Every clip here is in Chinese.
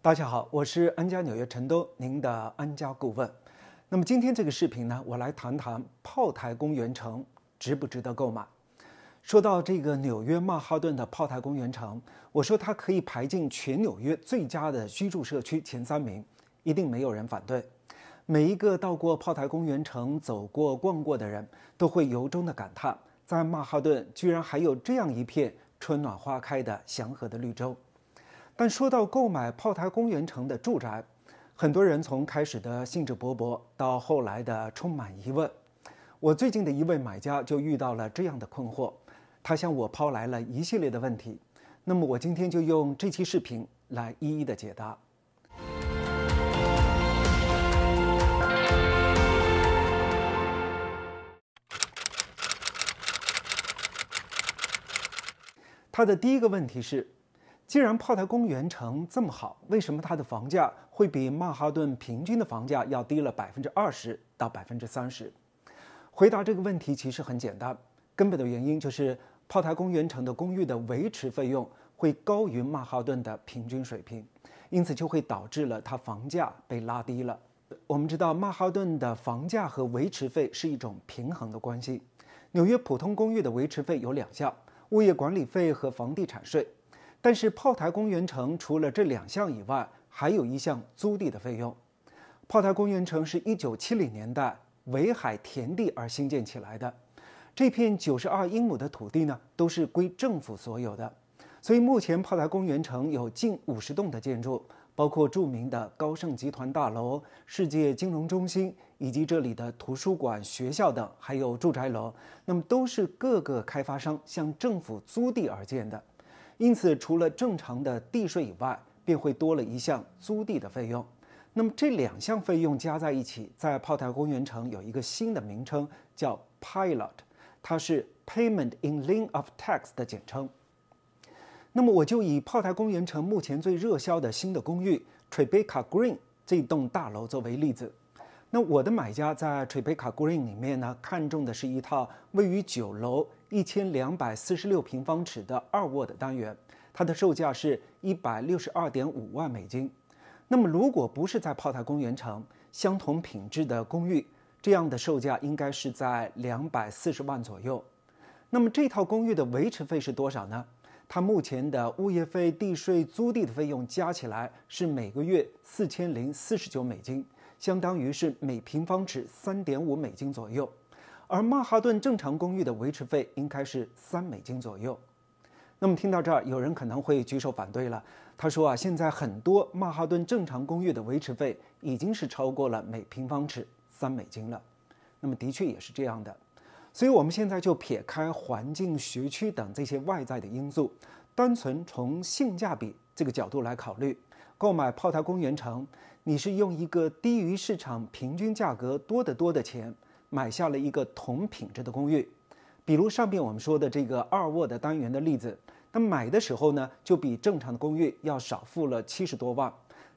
大家好，我是安家纽约成都，您的安家顾问。那么今天这个视频呢，我来谈谈炮台公园城值不值得购买。说到这个纽约曼哈顿的炮台公园城，我说它可以排进全纽约最佳的居住社区前三名，一定没有人反对。每一个到过炮台公园城走过逛过的人都会由衷的感叹，在曼哈顿居然还有这样一片春暖花开的祥和的绿洲。但说到购买炮台公园城的住宅，很多人从开始的兴致勃勃到后来的充满疑问。我最近的一位买家就遇到了这样的困惑，他向我抛来了一系列的问题。那么，我今天就用这期视频来一一的解答。他的第一个问题是。既然炮台公园城这么好，为什么它的房价会比曼哈顿平均的房价要低了百分之二十到百分之三十？回答这个问题其实很简单，根本的原因就是炮台公园城的公寓的维持费用会高于曼哈顿的平均水平，因此就会导致了它房价被拉低了。我们知道曼哈顿的房价和维持费是一种平衡的关系。纽约普通公寓的维持费有两项：物业管理费和房地产税。但是炮台公园城除了这两项以外，还有一项租地的费用。炮台公园城是一九七零年代围海填地而兴建起来的，这片九十二英亩的土地呢，都是归政府所有的。所以目前炮台公园城有近五十栋的建筑，包括著名的高盛集团大楼、世界金融中心，以及这里的图书馆、学校等，还有住宅楼，那么都是各个开发商向政府租地而建的。因此，除了正常的地税以外，便会多了一项租地的费用。那么这两项费用加在一起，在炮台公园城有一个新的名称，叫 Pilot，它是 Payment in l i e of tax 的简称。那么我就以炮台公园城目前最热销的新的公寓 Tribeca Green 这栋大楼作为例子。那我的买家在 Tribeca Green 里面呢，看中的是一套位于九楼。一千两百四十六平方尺的二卧的单元，它的售价是一百六十二点五万美金。那么，如果不是在炮台公园城，相同品质的公寓，这样的售价应该是在两百四十万左右。那么，这套公寓的维持费是多少呢？它目前的物业费、地税、租地的费用加起来是每个月四千零四十九美金，相当于是每平方尺三点五美金左右。而曼哈顿正常公寓的维持费应该是三美金左右。那么听到这儿，有人可能会举手反对了。他说啊，现在很多曼哈顿正常公寓的维持费已经是超过了每平方尺三美金了。那么的确也是这样的。所以我们现在就撇开环境、学区等这些外在的因素，单纯从性价比这个角度来考虑，购买炮台公园城，你是用一个低于市场平均价格多得多的钱。买下了一个同品质的公寓，比如上面我们说的这个二卧的单元的例子，那买的时候呢，就比正常的公寓要少付了七十多万，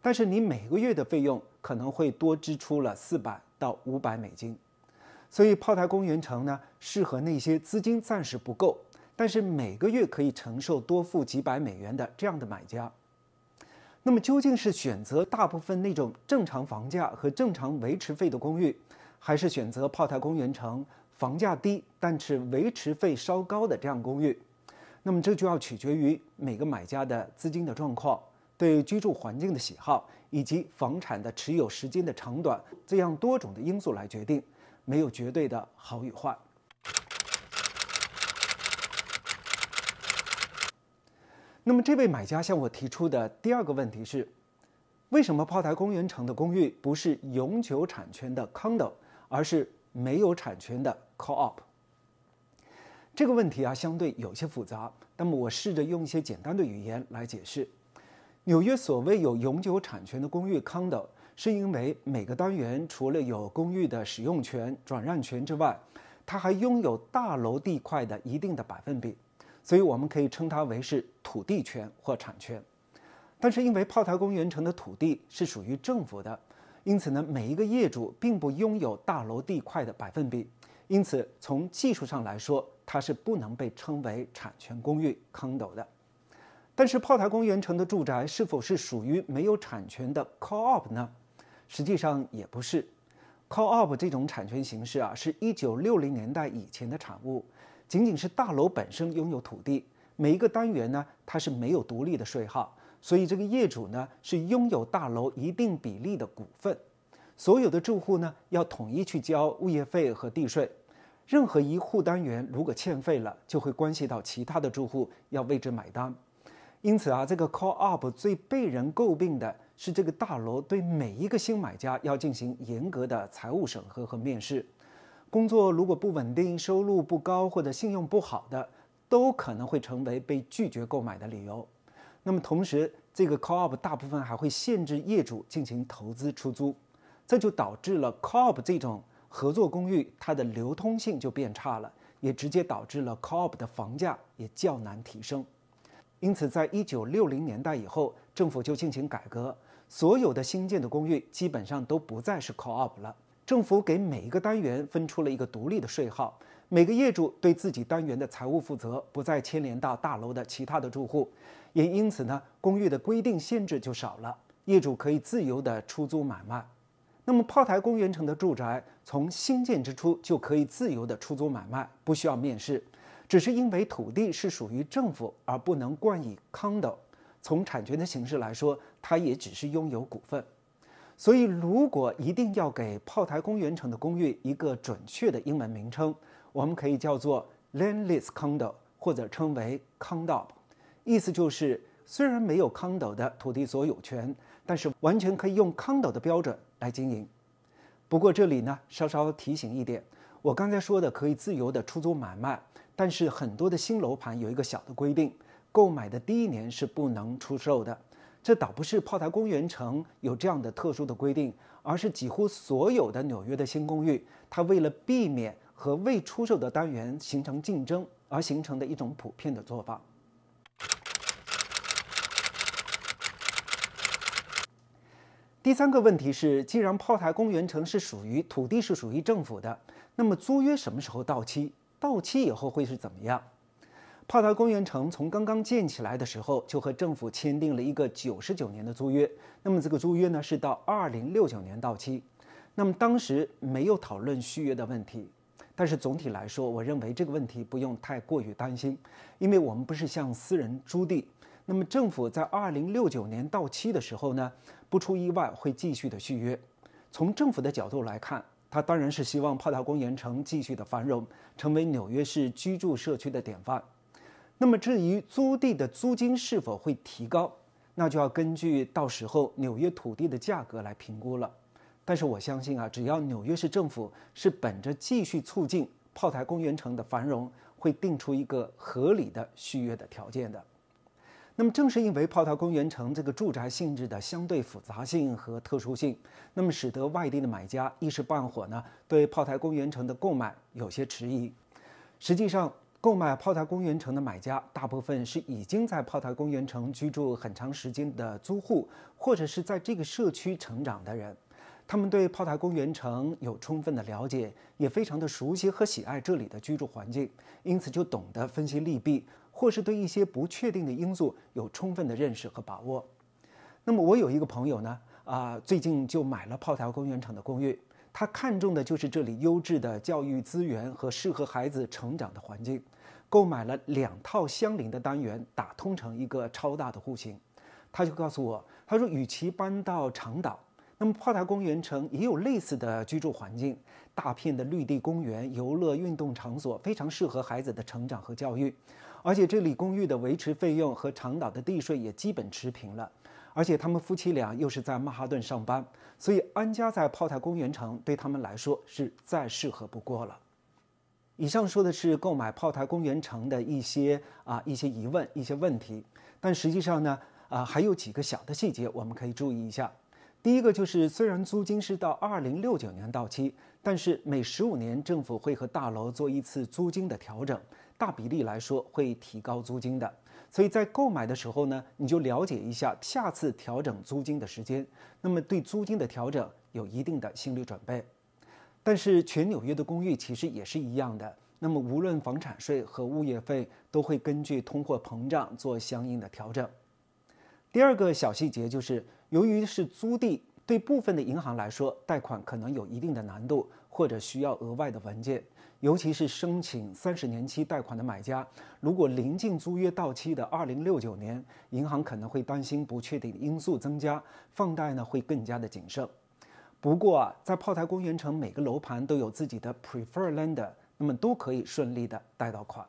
但是你每个月的费用可能会多支出了四百到五百美金，所以炮台公园城呢，适合那些资金暂时不够，但是每个月可以承受多付几百美元的这样的买家。那么究竟是选择大部分那种正常房价和正常维持费的公寓？还是选择炮台公园城房价低，但是维持费稍高的这样公寓，那么这就要取决于每个买家的资金的状况、对居住环境的喜好以及房产的持有时间的长短这样多种的因素来决定，没有绝对的好与坏。那么这位买家向我提出的第二个问题是，为什么炮台公园城的公寓不是永久产权的 condo？而是没有产权的 call up。这个问题啊，相对有些复杂。那么我试着用一些简单的语言来解释：纽约所谓有永久产权的公寓 condo，是因为每个单元除了有公寓的使用权、转让权之外，它还拥有大楼地块的一定的百分比，所以我们可以称它为是土地权或产权。但是因为炮台公园城的土地是属于政府的。因此呢，每一个业主并不拥有大楼地块的百分比，因此从技术上来说，它是不能被称为产权公寓 condo 的。但是炮台公园城的住宅是否是属于没有产权的 co-op 呢？实际上也不是。co-op 这种产权形式啊，是一九六零年代以前的产物，仅仅是大楼本身拥有土地，每一个单元呢，它是没有独立的税号。所以这个业主呢是拥有大楼一定比例的股份，所有的住户呢要统一去交物业费和地税，任何一户单元如果欠费了，就会关系到其他的住户要为之买单。因此啊，这个 call up 最被人诟病的是这个大楼对每一个新买家要进行严格的财务审核和面试，工作如果不稳定、收入不高或者信用不好的，都可能会成为被拒绝购买的理由。那么，同时，这个 coop 大部分还会限制业主进行投资出租，这就导致了 coop 这种合作公寓它的流通性就变差了，也直接导致了 coop 的房价也较难提升。因此，在一九六零年代以后，政府就进行改革，所有的新建的公寓基本上都不再是 coop 了。政府给每一个单元分出了一个独立的税号，每个业主对自己单元的财务负责，不再牵连到大楼的其他的住户。也因此呢，公寓的规定限制就少了，业主可以自由的出租买卖。那么炮台公园城的住宅从兴建之初就可以自由的出租买卖，不需要面试，只是因为土地是属于政府而不能冠以 condo。从产权的形式来说，它也只是拥有股份。所以如果一定要给炮台公园城的公寓一个准确的英文名称，我们可以叫做 l a n d l e s s condo，或者称为 condo。意思就是，虽然没有康岛的土地所有权，但是完全可以用康岛的标准来经营。不过这里呢，稍稍提醒一点，我刚才说的可以自由的出租买卖，但是很多的新楼盘有一个小的规定，购买的第一年是不能出售的。这倒不是炮台公园城有这样的特殊的规定，而是几乎所有的纽约的新公寓，它为了避免和未出售的单元形成竞争而形成的一种普遍的做法。第三个问题是，既然炮台公园城是属于土地是属于政府的，那么租约什么时候到期？到期以后会是怎么样？炮台公园城从刚刚建起来的时候就和政府签订了一个九十九年的租约，那么这个租约呢是到二零六九年到期，那么当时没有讨论续约的问题，但是总体来说，我认为这个问题不用太过于担心，因为我们不是向私人租地。那么，政府在二零六九年到期的时候呢，不出意外会继续的续约。从政府的角度来看，他当然是希望炮台公园城继续的繁荣，成为纽约市居住社区的典范。那么，至于租地的租金是否会提高，那就要根据到时候纽约土地的价格来评估了。但是，我相信啊，只要纽约市政府是本着继续促进炮台公园城的繁荣，会定出一个合理的续约的条件的。那么正是因为炮台公园城这个住宅性质的相对复杂性和特殊性，那么使得外地的买家一时半会呢对炮台公园城的购买有些迟疑。实际上，购买炮台公园城的买家大部分是已经在炮台公园城居住很长时间的租户，或者是在这个社区成长的人。他们对炮台公园城有充分的了解，也非常的熟悉和喜爱这里的居住环境，因此就懂得分析利弊。或是对一些不确定的因素有充分的认识和把握。那么，我有一个朋友呢，啊，最近就买了炮台公园城的公寓。他看中的就是这里优质的教育资源和适合孩子成长的环境。购买了两套相邻的单元，打通成一个超大的户型。他就告诉我，他说，与其搬到长岛，那么炮台公园城也有类似的居住环境，大片的绿地、公园、游乐运动场所，非常适合孩子的成长和教育。而且这里公寓的维持费用和长岛的地税也基本持平了，而且他们夫妻俩又是在曼哈顿上班，所以安家在炮台公园城对他们来说是再适合不过了。以上说的是购买炮台公园城的一些啊一些疑问一些问题，但实际上呢啊还有几个小的细节我们可以注意一下。第一个就是，虽然租金是到二零六九年到期，但是每十五年政府会和大楼做一次租金的调整，大比例来说会提高租金的。所以在购买的时候呢，你就了解一下下次调整租金的时间，那么对租金的调整有一定的心理准备。但是全纽约的公寓其实也是一样的，那么无论房产税和物业费都会根据通货膨胀做相应的调整。第二个小细节就是，由于是租地，对部分的银行来说，贷款可能有一定的难度，或者需要额外的文件。尤其是申请三十年期贷款的买家，如果临近租约到期的二零六九年，银行可能会担心不确定因素增加，放贷呢会更加的谨慎。不过，啊，在炮台公园城每个楼盘都有自己的 prefer lender，那么都可以顺利的贷到款。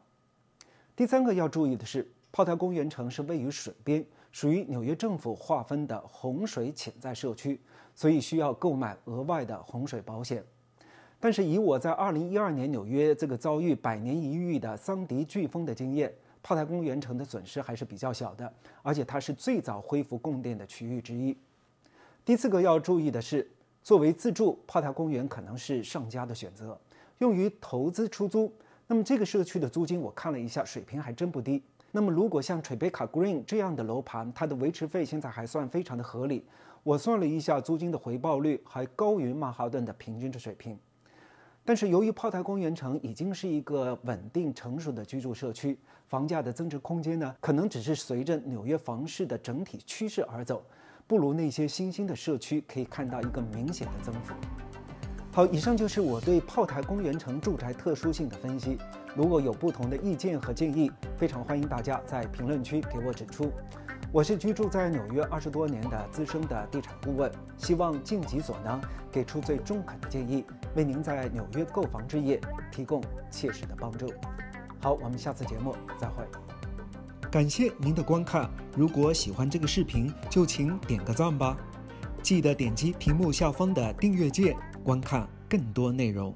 第三个要注意的是，炮台公园城是位于水边。属于纽约政府划分的洪水潜在社区，所以需要购买额外的洪水保险。但是以我在二零一二年纽约这个遭遇百年一遇的桑迪飓风的经验，炮台公园城的损失还是比较小的，而且它是最早恢复供电的区域之一。第四个要注意的是，作为自住，炮台公园可能是上佳的选择；用于投资出租，那么这个社区的租金我看了一下，水平还真不低。那么，如果像 Tribeca Green 这样的楼盘，它的维持费现在还算非常的合理。我算了一下，租金的回报率还高于曼哈顿的平均的水平。但是，由于炮台公园城已经是一个稳定成熟的居住社区，房价的增值空间呢，可能只是随着纽约房市的整体趋势而走，不如那些新兴的社区可以看到一个明显的增幅。好，以上就是我对炮台公园城住宅特殊性的分析。如果有不同的意见和建议，非常欢迎大家在评论区给我指出。我是居住在纽约二十多年的资深的地产顾问，希望尽己所能给出最中肯的建议，为您在纽约购房置业提供切实的帮助。好，我们下次节目再会。感谢您的观看。如果喜欢这个视频，就请点个赞吧。记得点击屏幕下方的订阅键。观看更多内容。